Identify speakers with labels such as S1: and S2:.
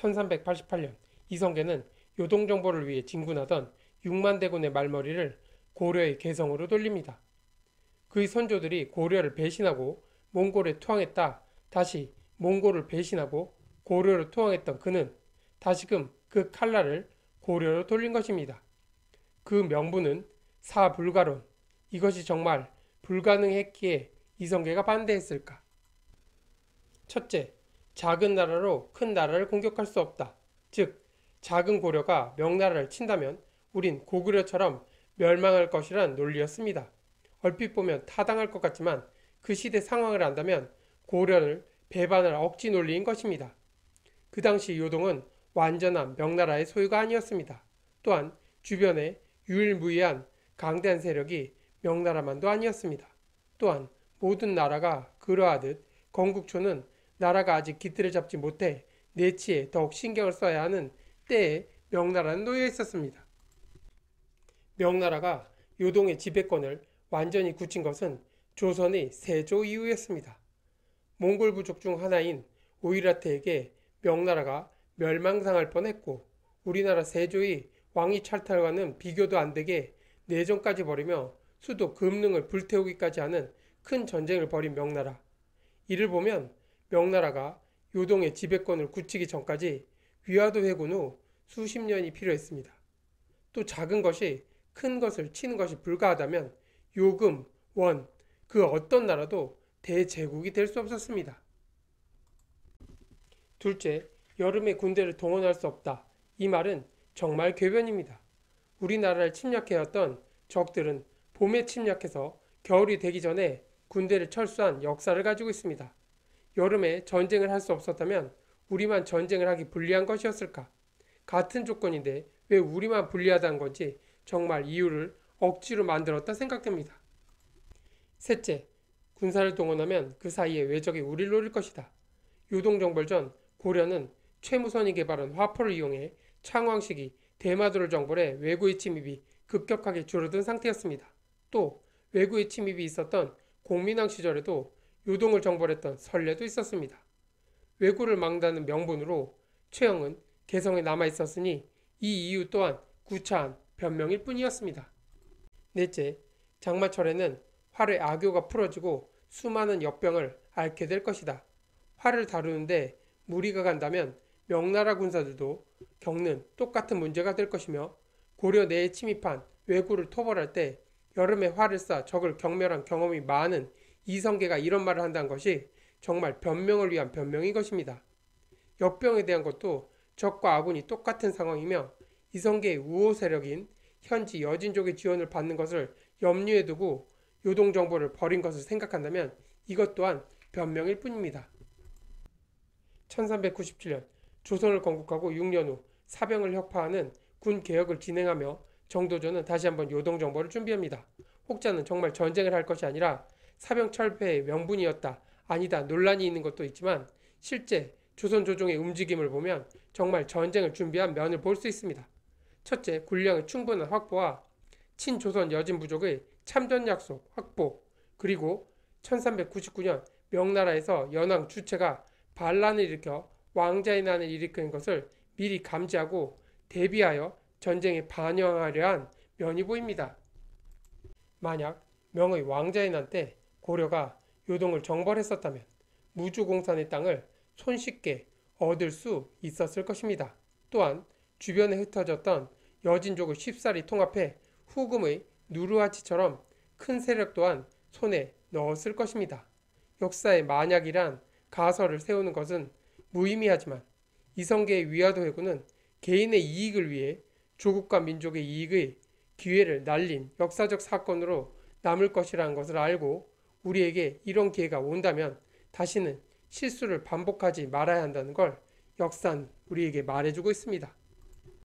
S1: 1388년 이성계는 요동 정보를 위해 진군하던 6만 대군의 말머리를 고려의 개성으로 돌립니다. 그의 선조들이 고려를 배신하고 몽골에 투항했다 다시 몽골을 배신하고 고려로 투항했던 그는 다시금 그 칼날을 고려로 돌린 것입니다. 그 명분은 사불가론 이것이 정말 불가능했기에 이성계가 반대했을까? 첫째, 작은 나라로 큰 나라를 공격할 수 없다. 즉, 작은 고려가 명나라를 친다면 우린 고구려처럼 멸망할 것이란 논리였습니다. 얼핏 보면 타당할 것 같지만 그 시대 상황을 안다면 고려를 배반할 억지 논리인 것입니다. 그 당시 요동은 완전한 명나라의 소유가 아니었습니다. 또한 주변에 유일무이한 강대한 세력이 명나라만도 아니었습니다. 또한 모든 나라가 그러하듯 건국초는 나라가 아직 깃들을 잡지 못해 내치에 더욱 신경을 써야 하는 때에 명나라는 놓여 있었습니다. 명나라가 요동의 지배권을 완전히 굳힌 것은 조선의 세조 이후였습니다. 몽골 부족 중 하나인 오이라테에게 명나라가 멸망당할 뻔했고 우리나라 세조의 왕위 찰탈과는 비교도 안 되게 내전까지 벌이며 수도 금릉을 불태우기까지 하는 큰 전쟁을 벌인 명나라. 이를 보면 명나라가 요동의 지배권을 굳히기 전까지 위화도 회군 후 수십 년이 필요했습니다. 또 작은 것이 큰 것을 치는 것이 불가하다면 요금, 원, 그 어떤 나라도 대제국이 될 수 없었습니다. 둘째, 여름에 군대를 동원할 수 없다. 이 말은 정말 괴변입니다 우리나라를 침략해왔던 적들은 봄에 침략해서 겨울이 되기 전에 군대를 철수한 역사를 가지고 있습니다. 여름에 전쟁을 할 수 없었다면 우리만 전쟁을 하기 불리한 것이었을까? 같은 조건인데 왜 우리만 불리하다는 건지 정말 이유를 억지로 만들었다 생각됩니다. 셋째, 군사를 동원하면 그 사이에 외적이 우리를 노릴 것이다. 요동정벌전 고려는 최무선이 개발한 화포를 이용해 창왕 시기 대마도를 정벌해 외구의 침입이 급격하게 줄어든 상태였습니다. 또외구의 침입이 있었던 공민왕 시절에도 요동을 정벌했던 설례도 있었습니다. 왜구를 망다는 명분으로 최영은 개성에 남아 있었으니 이 이유 또한 구차한 변명일 뿐이었습니다. 넷째, 장마철에는 활의 악요가 풀어지고 수많은 역병을 앓게 될 것이다. 활을 다루는데 무리가 간다면 명나라 군사들도 겪는 똑같은 문제가 될 것이며 고려 내에 침입한 왜구를 토벌할 때 여름에 활을 쏴 적을 경멸한 경험이 많은 이성계가 이런 말을 한다는 것이 정말 변명을 위한 변명인 것입니다. 역병에 대한 것도 적과 아군이 똑같은 상황이며 이성계의 우호 세력인 현지 여진족의 지원을 받는 것을 염려해 두고 요동 정보를 버린 것을 생각한다면 이것 또한 변명일 뿐입니다. 1397년 조선을 건국하고 6년 후 사병을 혁파하는 군 개혁을 진행하며 정도전은 다시 한번 요동 정보를 준비합니다. 혹자는 정말 전쟁을 할 것이 아니라 사병 철폐의 명분이었다. 아니다. 논란이 있는 것도 있지만 실제 조선 조종의 움직임을 보면 정말 전쟁을 준비한 면을 볼 수 있습니다. 첫째, 군량의 충분한 확보와 친조선 여진 부족의 참전 약속 확보, 그리고 1399년 명나라에서 연왕 주체가 반란을 일으켜 왕자의 난을 일으킨 것을 미리 감지하고 대비하여 전쟁에 반영하려 한 면이 보입니다. 만약 명의 왕자의 난때 고려가 요동을 정벌했었다면 무주공산의 땅을 손쉽게 얻을 수 있었을 것입니다. 또한 주변에 흩어졌던 여진족을 쉽사리 통합해 후금의 누르하치처럼 큰 세력 또한 손에 넣었을 것입니다. 역사의 만약이란 가설을 세우는 것은 무의미하지만 이성계의 위화도 회군은 개인의 이익을 위해 조국과 민족의 이익의 기회를 날린 역사적 사건으로 남을 것이라는 것을 알고 우리에게 이런 기회가 온다면 다시는 실수를 반복하지 말아야 한다는 걸 역사는 우리에게 말해주고 있습니다.